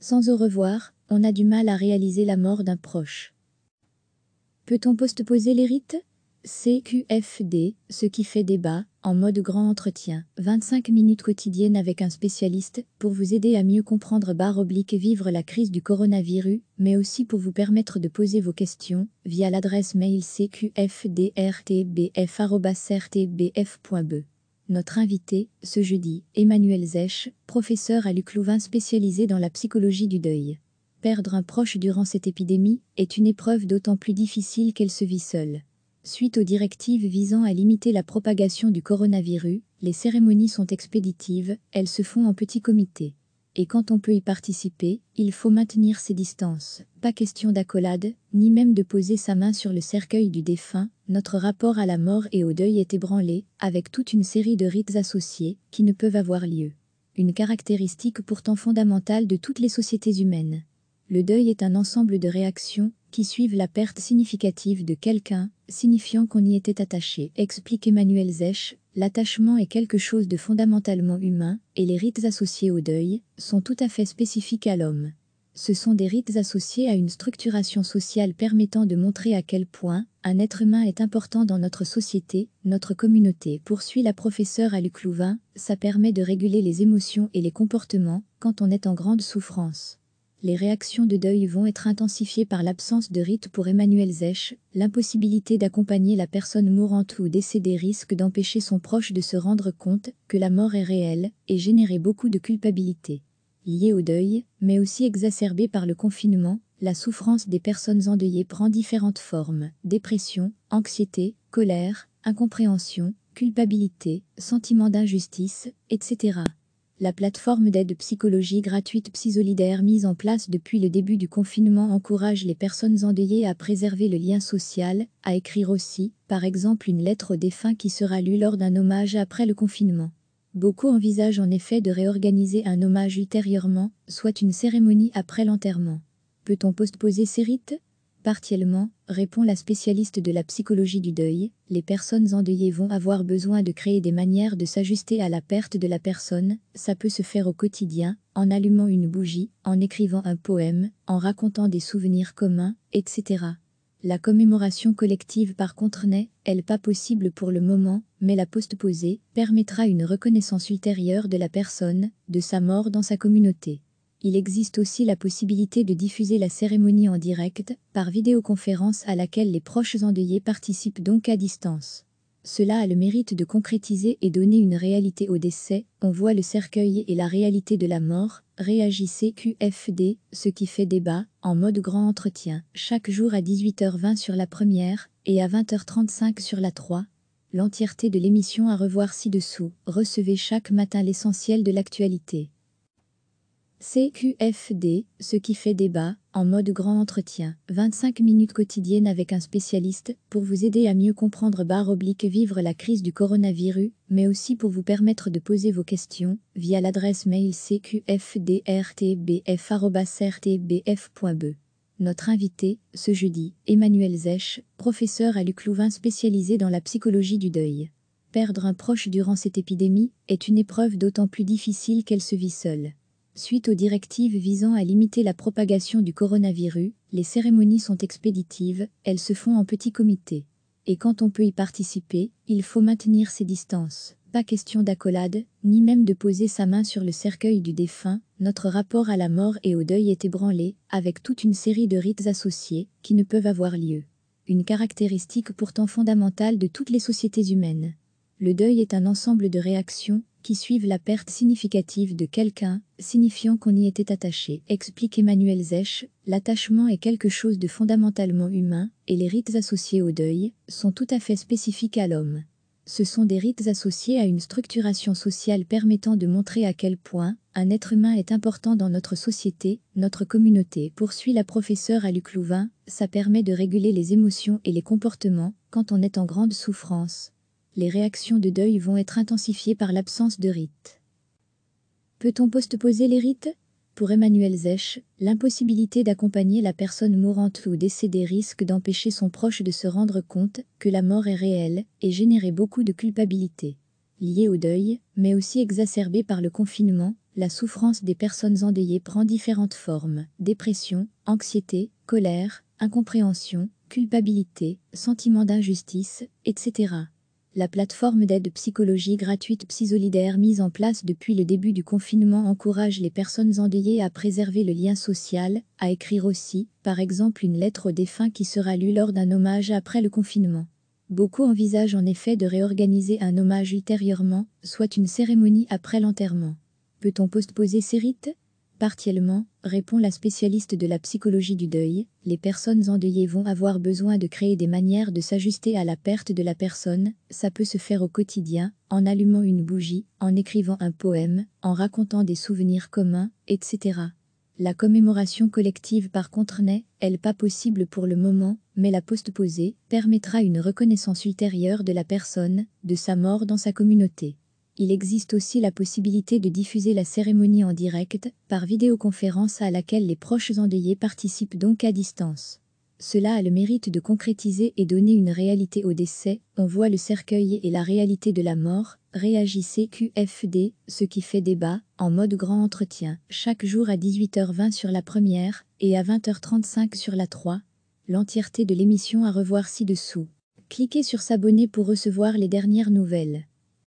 Sans au revoir, on a du mal à réaliser la mort d'un proche. Peut-on postposer les rites CQFD, ce qui fait débat, en mode grand entretien, 25 minutes quotidiennes avec un spécialiste, pour vous aider à mieux comprendre barre oblique et vivre la crise du coronavirus, mais aussi pour vous permettre de poser vos questions, via l'adresse mail cqfdrtbf.be. Notre invité, ce jeudi, Emmanuel Zech, professeur à l'UCLouvain spécialisé dans la psychologie du deuil. Perdre un proche durant cette épidémie est une épreuve d'autant plus difficile qu'elle se vit seule. Suite aux directives visant à limiter la propagation du coronavirus, les cérémonies sont expéditives, elles se font en petits comités et quand on peut y participer, il faut maintenir ses distances. Pas question d'accolade, ni même de poser sa main sur le cercueil du défunt, notre rapport à la mort et au deuil est ébranlé, avec toute une série de rites associés qui ne peuvent avoir lieu. Une caractéristique pourtant fondamentale de toutes les sociétés humaines. Le deuil est un ensemble de réactions qui suivent la perte significative de quelqu'un, signifiant qu'on y était attaché, explique Emmanuel Zech, L'attachement est quelque chose de fondamentalement humain, et les rites associés au deuil sont tout à fait spécifiques à l'homme. Ce sont des rites associés à une structuration sociale permettant de montrer à quel point un être humain est important dans notre société, notre communauté, poursuit la professeure Louvin. ça permet de réguler les émotions et les comportements quand on est en grande souffrance les réactions de deuil vont être intensifiées par l'absence de rite pour Emmanuel Zech, l'impossibilité d'accompagner la personne mourante ou décédée risque d'empêcher son proche de se rendre compte que la mort est réelle et générer beaucoup de culpabilité. Liée au deuil, mais aussi exacerbée par le confinement, la souffrance des personnes endeuillées prend différentes formes, dépression, anxiété, colère, incompréhension, culpabilité, sentiment d'injustice, etc la plateforme d'aide psychologie gratuite Psysolidaire mise en place depuis le début du confinement encourage les personnes endeuillées à préserver le lien social, à écrire aussi, par exemple, une lettre au défunt qui sera lue lors d'un hommage après le confinement. Beaucoup envisagent en effet de réorganiser un hommage ultérieurement, soit une cérémonie après l'enterrement. Peut-on postposer ces rites Partiellement, répond la spécialiste de la psychologie du deuil, les personnes endeuillées vont avoir besoin de créer des manières de s'ajuster à la perte de la personne, ça peut se faire au quotidien, en allumant une bougie, en écrivant un poème, en racontant des souvenirs communs, etc. La commémoration collective par contre n'est, elle, pas possible pour le moment, mais la postposée permettra une reconnaissance ultérieure de la personne, de sa mort dans sa communauté il existe aussi la possibilité de diffuser la cérémonie en direct, par vidéoconférence à laquelle les proches endeuillés participent donc à distance. Cela a le mérite de concrétiser et donner une réalité au décès, on voit le cercueil et la réalité de la mort, réagissez QFD, ce qui fait débat, en mode grand entretien, chaque jour à 18h20 sur la première et à 20h35 sur la 3. L'entièreté de l'émission à revoir ci-dessous, recevez chaque matin l'essentiel de l'actualité. CQFD, ce qui fait débat, en mode grand entretien. 25 minutes quotidiennes avec un spécialiste pour vous aider à mieux comprendre barre oblique vivre la crise du coronavirus, mais aussi pour vous permettre de poser vos questions via l'adresse mail cqfdrtbf.rtbf.be. Notre invité, ce jeudi, Emmanuel Zech, professeur à l'UCLouvain spécialisé dans la psychologie du deuil. Perdre un proche durant cette épidémie est une épreuve d'autant plus difficile qu'elle se vit seule. Suite aux directives visant à limiter la propagation du coronavirus, les cérémonies sont expéditives, elles se font en petits comités. Et quand on peut y participer, il faut maintenir ses distances. Pas question d'accolade, ni même de poser sa main sur le cercueil du défunt, notre rapport à la mort et au deuil est ébranlé, avec toute une série de rites associés, qui ne peuvent avoir lieu. Une caractéristique pourtant fondamentale de toutes les sociétés humaines. Le deuil est un ensemble de réactions qui suivent la perte significative de quelqu'un, signifiant qu'on y était attaché. Explique Emmanuel Zech, l'attachement est quelque chose de fondamentalement humain, et les rites associés au deuil sont tout à fait spécifiques à l'homme. Ce sont des rites associés à une structuration sociale permettant de montrer à quel point un être humain est important dans notre société, notre communauté. Poursuit la professeure à Louvain, ça permet de réguler les émotions et les comportements quand on est en grande souffrance les réactions de deuil vont être intensifiées par l'absence de rites. Peut-on postposer les rites Pour Emmanuel Zech, l'impossibilité d'accompagner la personne mourante ou décédée risque d'empêcher son proche de se rendre compte que la mort est réelle et générer beaucoup de culpabilité. Liée au deuil, mais aussi exacerbée par le confinement, la souffrance des personnes endeuillées prend différentes formes dépression, anxiété, colère, incompréhension, culpabilité, sentiment d'injustice, etc la plateforme d'aide psychologique gratuite Psysolidaire mise en place depuis le début du confinement encourage les personnes endeuillées à préserver le lien social, à écrire aussi, par exemple, une lettre au défunt qui sera lue lors d'un hommage après le confinement. Beaucoup envisagent en effet de réorganiser un hommage ultérieurement, soit une cérémonie après l'enterrement. Peut-on postposer ces rites Partiellement, répond la spécialiste de la psychologie du deuil, les personnes endeuillées vont avoir besoin de créer des manières de s'ajuster à la perte de la personne, ça peut se faire au quotidien, en allumant une bougie, en écrivant un poème, en racontant des souvenirs communs, etc. La commémoration collective par contre n'est, elle, pas possible pour le moment, mais la postposée permettra une reconnaissance ultérieure de la personne, de sa mort dans sa communauté. Il existe aussi la possibilité de diffuser la cérémonie en direct, par vidéoconférence à laquelle les proches endeuillés participent donc à distance. Cela a le mérite de concrétiser et donner une réalité au décès, on voit le cercueil et la réalité de la mort, réagissez QFD, ce qui fait débat, en mode grand entretien, chaque jour à 18h20 sur la première et à 20h35 sur la 3. L'entièreté de l'émission à revoir ci-dessous. Cliquez sur s'abonner pour recevoir les dernières nouvelles.